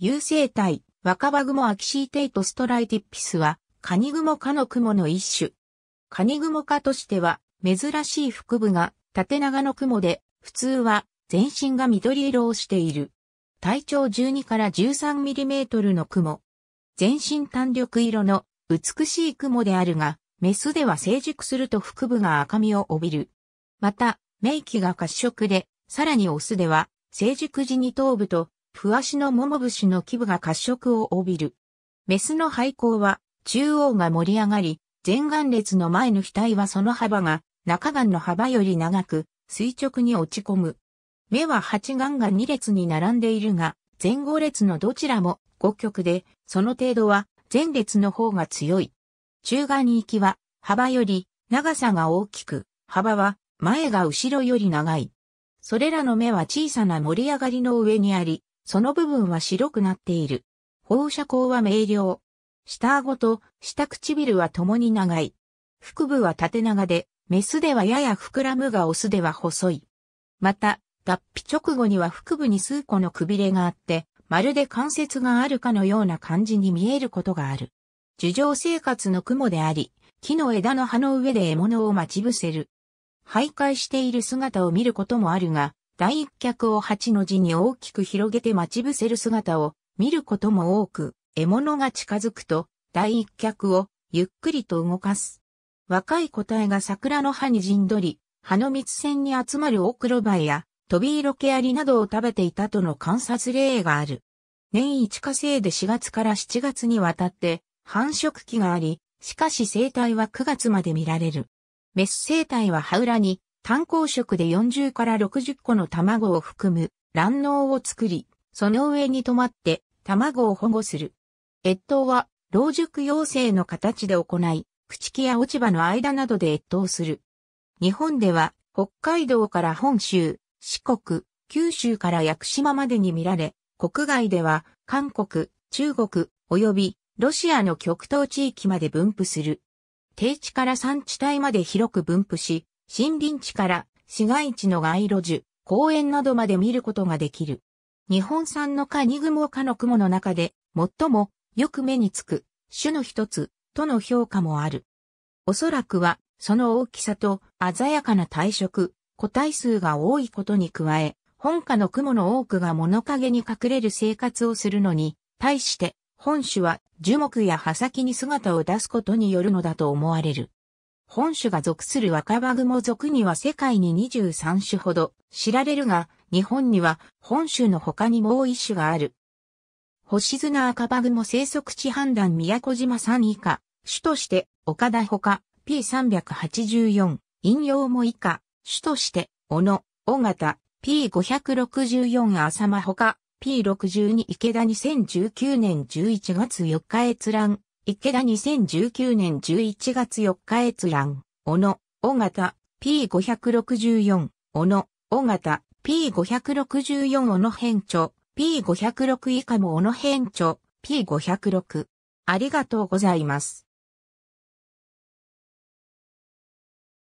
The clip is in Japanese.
有生体、若葉雲アキシーテイトストライティッピスは、カニグモ科の雲の一種。カニグモ科としては、珍しい腹部が縦長の雲で、普通は全身が緑色をしている。体長12から13ミリメートルの雲。全身単緑色の美しい雲であるが、メスでは成熟すると腹部が赤みを帯びる。また、イキが褐色で、さらにオスでは、成熟時に頭部とふわしの桃節の基部が褐色を帯びる。メスの背後は中央が盛り上がり、前眼列の前の額はその幅が中眼の幅より長く垂直に落ち込む。目は8眼が2列に並んでいるが、前後列のどちらも5極で、その程度は前列の方が強い。中眼に行きは幅より長さが大きく、幅は前が後ろより長い。それらの目は小さな盛り上がりの上にあり、その部分は白くなっている。放射光は明瞭。下顎と下唇は共に長い。腹部は縦長で、メスではやや膨らむがオスでは細い。また、脱皮直後には腹部に数個のくびれがあって、まるで関節があるかのような感じに見えることがある。樹上生活の雲であり、木の枝の葉の上で獲物を待ち伏せる。徘徊している姿を見ることもあるが、第一脚を8の字に大きく広げて待ち伏せる姿を見ることも多く、獲物が近づくと、第一脚をゆっくりと動かす。若い個体が桜の葉に陣取り、葉の蜜腺に集まるオクロバイや、トビイロケアリなどを食べていたとの観察例がある。年一過性で4月から7月にわたって繁殖期があり、しかし生態は9月まで見られる。メス生態は葉裏に観光色で40から60個の卵を含む卵嚢を作り、その上に止まって卵を保護する。越冬は老熟養成の形で行い、朽木や落ち葉の間などで越冬する。日本では北海道から本州、四国、九州から屋久島までに見られ、国外では韓国、中国、及びロシアの極東地域まで分布する。低地から山地帯まで広く分布し、森林地から市街地の街路樹、公園などまで見ることができる。日本産のカニグモ科の雲の中で最もよく目につく種の一つとの評価もある。おそらくはその大きさと鮮やかな体色、個体数が多いことに加え、本家の雲の多くが物陰に隠れる生活をするのに、対して本種は樹木や葉先に姿を出すことによるのだと思われる。本種が属する若葉雲属には世界に23種ほど知られるが、日本には本種の他にもう一種がある。星砂赤葉雲生息地判断宮古島3以下、種として岡田ほか P384、引用も以下、種として小野、尾形 P564 浅間ほか P62 池田2019年11月4日閲覧。池田2019年11月4日閲覧、小野、尾形、P564、小野、尾形、P564 小野編著、P506 以下も小野編著、P506。ありがとうございます。